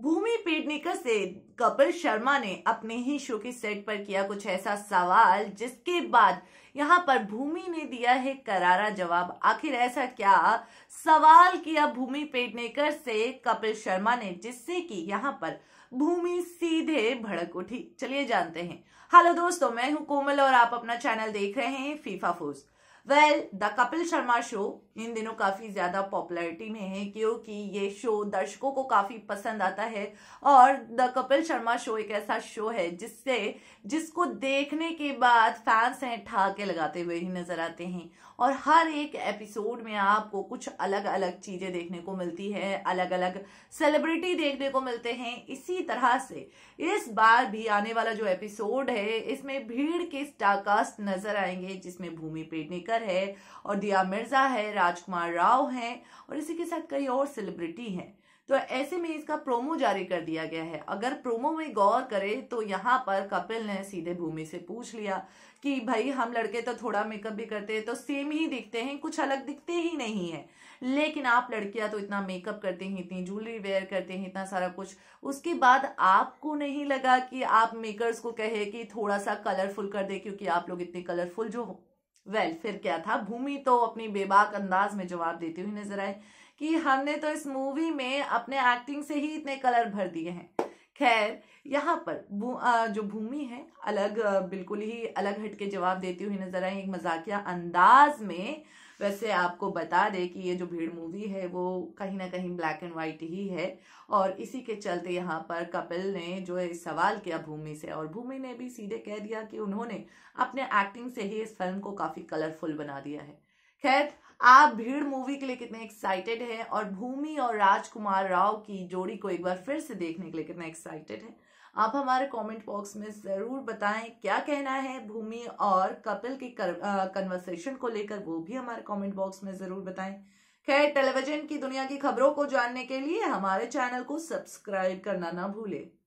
भूमि पेडनेकर से कपिल शर्मा ने अपने ही शो के सेट पर किया कुछ ऐसा सवाल जिसके बाद यहाँ पर भूमि ने दिया है करारा जवाब आखिर ऐसा क्या सवाल किया भूमि पेडनेकर से कपिल शर्मा ने जिससे कि यहाँ पर भूमि सीधे भड़क उठी चलिए जानते हैं हेलो दोस्तों मैं हूँ कोमल और आप अपना चैनल देख रहे हैं फीफा फूज वेल द कपिल शर्मा शो इन दिनों काफ़ी ज़्यादा पॉपुलैरिटी में है क्योंकि ये शो दर्शकों को काफ़ी पसंद आता है और द कपिल शर्मा शो एक ऐसा शो है जिससे जिसको देखने के बाद फैंस हैं ठाके लगाते हुए ही नज़र आते हैं और हर एक एपिसोड में आपको कुछ अलग अलग चीज़ें देखने को मिलती है अलग अलग सेलिब्रिटी देखने को मिलते हैं इसी तरह से इस बार भी आने वाला जो एपिसोड है इसमें भीड़ के स्टारकास्ट नज़र आएंगे जिसमें भूमि पेडनेकर केसरकर है और दिया मिर्ज़ा है राजकुमार राव है और इसी के साथ कई और सेलिब्रिटी हैं तो ऐसे में इसका प्रोमो जारी कर दिया गया है अगर प्रोमो में गौर करें तो यहाँ पर कपिल ने सीधे भूमि से पूछ लिया कि भाई हम लड़के तो थोड़ा मेकअप भी करते हैं तो सेम ही दिखते हैं कुछ अलग दिखते ही नहीं है लेकिन आप लड़कियां तो इतना मेकअप करते हैं इतनी ज्वेलरी वेयर करते हैं इतना सारा कुछ उसके बाद आपको नहीं लगा कि आप मेकर्स को कहे कि थोड़ा सा कलरफुल कर दे क्योंकि आप लोग इतने कलरफुल जो वेल well, फिर क्या था भूमि तो अपनी बेबाक अंदाज में जवाब देती हुई नजर आए कि हमने तो इस मूवी में अपने एक्टिंग से ही इतने कलर भर दिए हैं खैर यहाँ पर भू, आ, जो भूमि है अलग बिल्कुल ही अलग हटके जवाब देती हुई नजर आई एक मजाकिया अंदाज में वैसे आपको बता दे कि ये जो भीड़ मूवी है वो कहीं ना कहीं ब्लैक एंड वाइट ही है और इसी के चलते यहाँ पर कपिल ने जो है सवाल किया भूमि से और भूमि ने भी सीधे कह दिया कि उन्होंने अपने एक्टिंग से ही इस फिल्म को काफ़ी कलरफुल बना दिया है खैर आप भीड़ मूवी के लिए कितने एक्साइटेड हैं और भूमि और राजकुमार राव की जोड़ी को एक बार फिर से देखने के लिए कितने एक्साइटेड हैं आप हमारे कमेंट बॉक्स में ज़रूर बताएं क्या कहना है भूमि और कपिल की कन्वर्सेशन को लेकर वो भी हमारे कमेंट बॉक्स में ज़रूर बताएं खैर टेलीविजन की दुनिया की खबरों को जानने के लिए हमारे चैनल को सब्सक्राइब करना ना भूलें